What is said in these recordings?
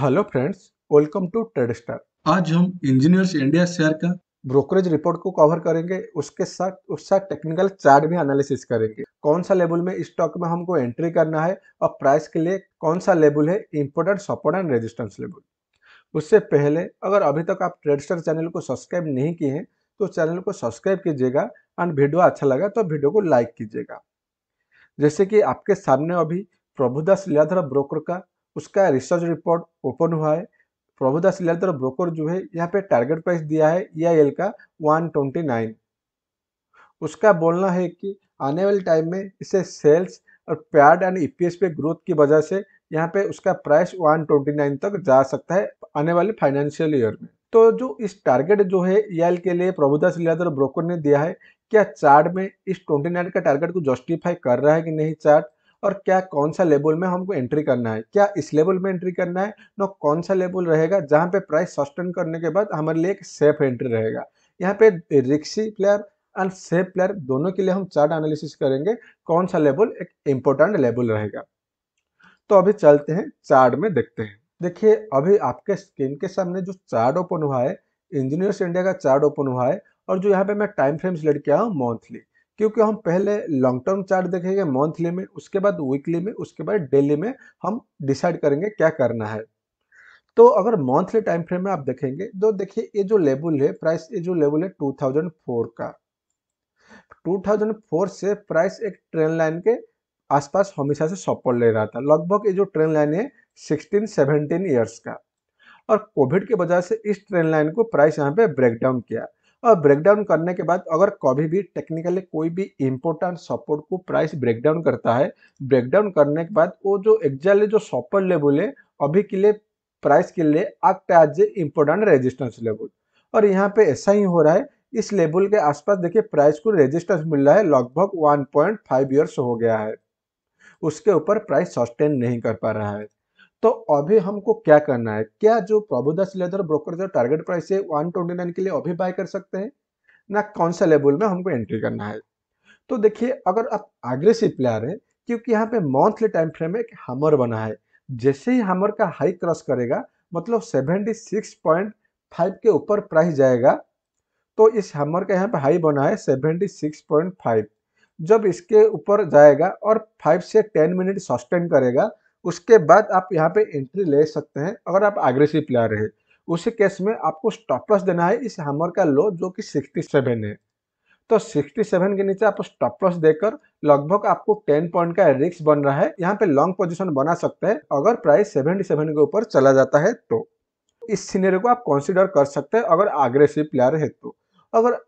hello friends welcome to Trade Star आज हम Engineers India share का ब्रोकरेज रिपोर्ट को कवर करेंगे उसके साथ उसका टेक्निकल चार्ट भी एनालिसिस करेंगे कौन सा लेवल में स्टॉक में हमको एंट्री करना है और प्राइस के लिए कौन सा लेवल है important support and resistance level उससे पहले अगर अभी तक आप ट्रेड स्टार चैनल को सब्सक्राइब नहीं किए हैं तो चैनल को सब्सक्राइब कीजिएगा एंड वीडियो अच्छा लगा तो वीडियो को लाइक कीजिएगा जैसे कि आपके सामने अभी प्रभुदास लीलाधर ब्रोकर का उसका रिसर्च रिपोर्ट ओपन हुआ है प्रभुदास लीलाधर ब्रोकर जो है यहाँ पे टारगेट प्राइस दिया है ई e का 129 उसका बोलना है कि आने वाले टाइम में इसे सेल्स और पैड एंड एस पे ग्रोथ की वजह से यहाँ पे उसका प्राइस 129 तक जा सकता है आने वाले फाइनेंशियल ईयर में तो जो इस टारगेट जो है ई e के लिए प्रभुदास लीलाधर ब्रोकर ने दिया है क्या चार्ट में इस नाइन का टारगेट को जस्टिफाई कर रहा है कि नहीं चार्ट और क्या कौन सा लेवल में हमको एंट्री करना है क्या इस लेवल में एंट्री करना है न कौन सा लेवल रहेगा जहाँ पे प्राइस सस्टेन करने के बाद हमारे लिए एक सेफ एंट्री रहेगा यहाँ पे रिक्सी प्लेयर एंड सेफ प्लेयर दोनों के लिए हम चार्ट एनालिसिस करेंगे कौन सा लेवल एक इम्पोर्टेंट लेवल रहेगा तो अभी चलते हैं चार्ट में देखते हैं देखिए अभी आपके स्क्रीन के सामने जो चार्ट ओपन हुआ है इंजीनियर्स इंडिया का चार्ट ओपन हुआ है और जो यहाँ पे मैं टाइम फ्रेम सिलेक्ट किया हूँ मंथली क्योंकि हम पहले लॉन्ग टर्म चार्ट देखेंगे मंथली में उसके बाद वीकली में उसके बाद डेली में हम डिसाइड करेंगे क्या करना है तो अगर मंथली टाइम फ्रेम में आप देखेंगे तो देखिए ये जो लेवल है प्राइस ये जो लेवल है 2004 का 2004 से प्राइस एक ट्रेन लाइन के आसपास हमेशा से सपोर्ट ले रहा था लगभग ये जो ट्रेन लाइन है सिक्सटीन सेवनटीन ईयर्स का और कोविड की वजह से इस ट्रेन लाइन को प्राइस यहाँ पे ब्रेक डाउन किया और ब्रेकडाउन करने के बाद अगर कभी भी टेक्निकली कोई भी इम्पोर्टेंट सपोर्ट को प्राइस ब्रेकडाउन करता है ब्रेकडाउन करने के बाद वो जो एग्जैक्टली जो सपोर्ट लेवल है अभी के लिए प्राइस के लिए act as a important resistance level और यहाँ पे ऐसा ही हो रहा है इस लेवल के आसपास देखिए प्राइस को रेजिस्टेंस मिल रहा है लगभग वन पॉइंट ईयर्स हो गया है उसके ऊपर प्राइस सस्टेन नहीं कर पा रहा है तो अभी हमको क्या करना है क्या जो प्रभुदास लेदर ब्रोकर जो टारगेट प्राइस है वन ट्वेंटी नाइन के लिए अभी बाय कर सकते हैं ना कौन सा लेवल में हमको एंट्री करना है तो देखिए अगर आप एग्रेसिव प्लेयर हैं क्योंकि यहाँ पे मंथली टाइम फ्रेम में एक हमर बना है जैसे ही हमर का हाई क्रॉस करेगा मतलब 76.5 के ऊपर प्राइस जाएगा तो इस हमर का यहाँ पे हाई बना है 76.5 जब इसके ऊपर जाएगा और फाइव से टेन मिनट सस्टेन करेगा उसके बाद आप यहाँ पे एंट्री ले सकते हैं अगर आप एग्रेसिव प्लेयर है उसी केस में आपको स्टॉपलस देना है इस हैमर का लो जो कि 67 है तो 67 के नीचे आप स्टॉपलस देकर लगभग आपको 10 पॉइंट का रिक्स बन रहा है यहाँ पे लॉन्ग पोजिशन बना सकते हैं अगर प्राइस सेवन के ऊपर चला जाता है तो इस सीनियर को आप कंसिडर कर सकते हैं अगर एग्रेसिव प्लेयर है तो अगर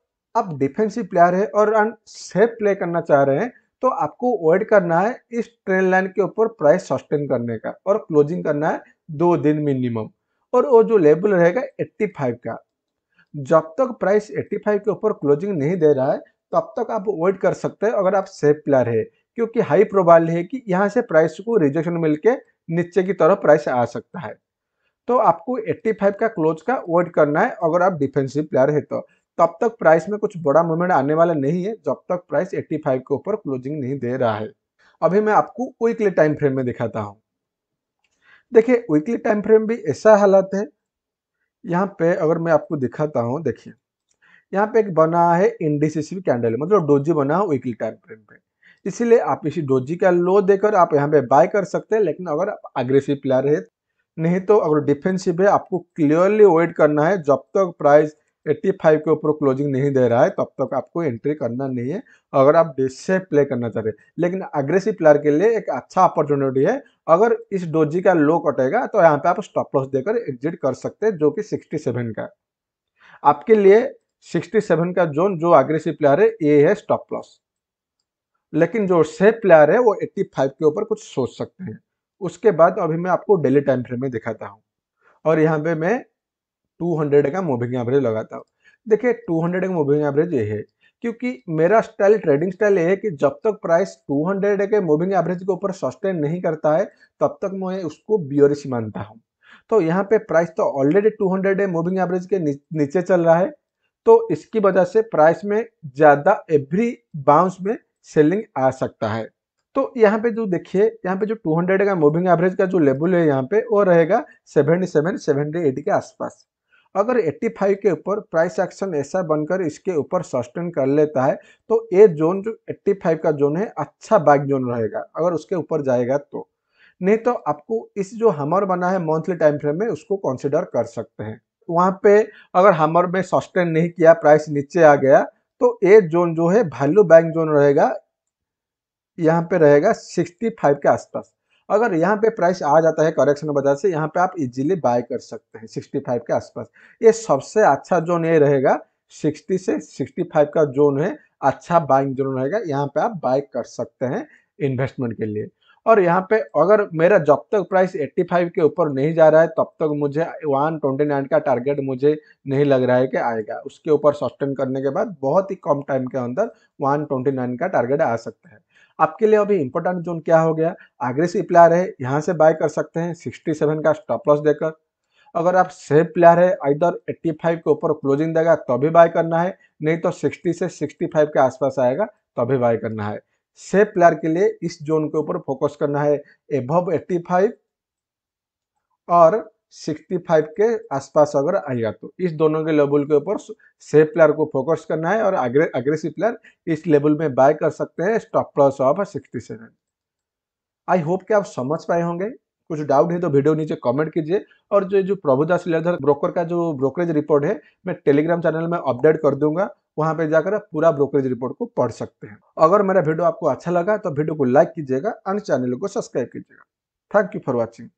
आप डिफेंसिव प्लेयर है और सेफ प्ले करना चाह रहे हैं तो आपको वेट करना है इस ट्रेन लाइन के ऊपर प्राइस सस्टेन करने का और क्लोजिंग करना है दो दिन मिनिमम और वो जो लेवल रहेगा 85 का जब तक प्राइस 85 के ऊपर क्लोजिंग नहीं दे रहा है तब तक आप वेट कर सकते हैं अगर आप सेफ प्लेयर है क्योंकि हाई प्रोबाइल है कि यहाँ से प्राइस को रिजेक्शन मिल के नीचे की तरफ प्राइस आ सकता है तो आपको 85 का क्लोज का वेट करना है अगर आप डिफेंसिव प्लेयर है तो तब तक प्राइस में कुछ बड़ा मूवमेंट आने वाला नहीं है जब तक प्राइस 85 के ऊपर क्लोजिंग नहीं दे रहा है अभी मैं आपको वीकली टाइम फ्रेम में दिखाता हूँ देखिए वीकली टाइम फ्रेम भी ऐसा हालत है यहाँ पे अगर मैं आपको दिखाता हूँ देखिए यहाँ पे एक बना है इंडिसिसिव कैंडल मतलब डोजी बना है वीकली टाइम फ्रेम पे इसीलिए आप इसी डोजी का लो देकर आप यहाँ पे बाय कर सकते हैं लेकिन अगर आप अग्रेसिव प्लेयर है नहीं तो अगर डिफेंसिव है आपको क्लियरली वेट करना है जब तक प्राइस 85 के ऊपर क्लोजिंग नहीं दे रहा है तब तक आपको एंट्री करना नहीं है अगर आप डे से प्ले करना चाह रहे हैं लेकिन अग्रेसिव प्लेयर के लिए एक अच्छा अपॉर्चुनिटी है अगर इस डोजी का लो कटेगा तो यहाँ पे आप स्टॉप लॉस देकर एग्जिट कर सकते हैं जो कि 67 का आपके लिए 67 का जोन जो अग्रेसिव प्लेयर है ये है स्टॉप लॉस लेकिन जो सेफ प्लेयर है वो फाइव के ऊपर कुछ सोच सकते हैं उसके बाद अभी मैं आपको डेली टाइम फ्रेम में दिखाता हूँ और यहाँ पे मैं टू हंड्रेड का मूविंग एवरेज लगाता हूँ देखिए हंड्रेड का मूविंग एवरेज ये है क्योंकि मेरा स्टाइल ट्रेडिंग स्टाइल ये है कि जब तक प्राइस 200 के मूविंग एवरेज के ऊपर सस्टेन नहीं करता है तब तक मैं उसको बियोरिश मानता हूँ तो यहाँ पे प्राइस तो ऑलरेडी 200 है मूविंग एवरेज के नीचे चल रहा है तो इसकी वजह से प्राइस में ज़्यादा एवरी बाउंस में सेलिंग आ सकता है तो यहाँ पे जो देखिए यहाँ पे जो 200 का मूविंग एवरेज का जो लेबल है यहाँ पे वो रहेगा सेवन सेवन एट के आसपास अगर 85 के ऊपर प्राइस एक्शन ऐसा बनकर इसके ऊपर सस्टेन कर लेता है तो ये जोन जो 85 का जोन है अच्छा बाइक जोन रहेगा अगर उसके ऊपर जाएगा तो नहीं तो आपको इस जो हमर बना है मंथली टाइम फ्रेम में उसको कंसिडर कर सकते हैं वहाँ पे अगर हमर में सस्टेन नहीं किया प्राइस नीचे आ गया तो ये जोन जो है वैल्यू बैंक जोन रहेगा यहाँ पे रहेगा 65 के आसपास अगर यहाँ पे प्राइस आ जाता है करेक्शन वजह से यहाँ पे आप इजीली बाय कर सकते हैं 65 के आसपास ये सबसे अच्छा जोन ये रहेगा 60 से 65 का जोन है अच्छा बाइंग जोन रहेगा यहाँ पे आप बाय कर सकते हैं इन्वेस्टमेंट के लिए और यहाँ पे अगर मेरा जब तक प्राइस 85 के ऊपर नहीं जा रहा है तब तक मुझे 129 का टारगेट मुझे नहीं लग रहा है कि आएगा उसके ऊपर सस्टेन करने के बाद बहुत ही कम टाइम के अंदर 129 का टारगेट आ सकता है आपके लिए अभी इंपॉर्टेंट जोन क्या हो गया एग्रेसिव प्लेयर है यहाँ से बाय कर सकते हैं 67 का स्टॉप लॉस देकर अगर आप सेफ प्लेयर है इधर 85 के ऊपर क्लोजिंग देगा तभी तो बाय करना है नहीं तो 60 से 65 के आसपास आएगा तभी तो बाय करना है सेफ प्लेयर के लिए इस जोन के ऊपर फोकस करना है एभव 85 और 65 के आसपास अगर आएगा तो इस दोनों के लेवल के ऊपर सेफ प्लेयर को फोकस करना है और अग्रेसिव प्लेयर इस लेवल में बाय कर सकते हैं stop plus of sixty seven I hope कि आप समझ पाए होंगे कुछ डाउट है तो वीडियो नीचे कमेंट कीजिए और जो जो प्रभुदास लीलाधर ब्रोकर का जो ब्रोकरेज रिपोर्ट है मैं टेलीग्राम चैनल में अपडेट कर दूंगा वहां पे जाकर आप पूरा ब्रोकरेज रिपोर्ट को पढ़ सकते हैं अगर मेरा वीडियो आपको अच्छा लगा तो वीडियो को लाइक कीजिएगा और चैनल को सब्सक्राइब कीजिएगा थैंक यू फॉर वॉचिंग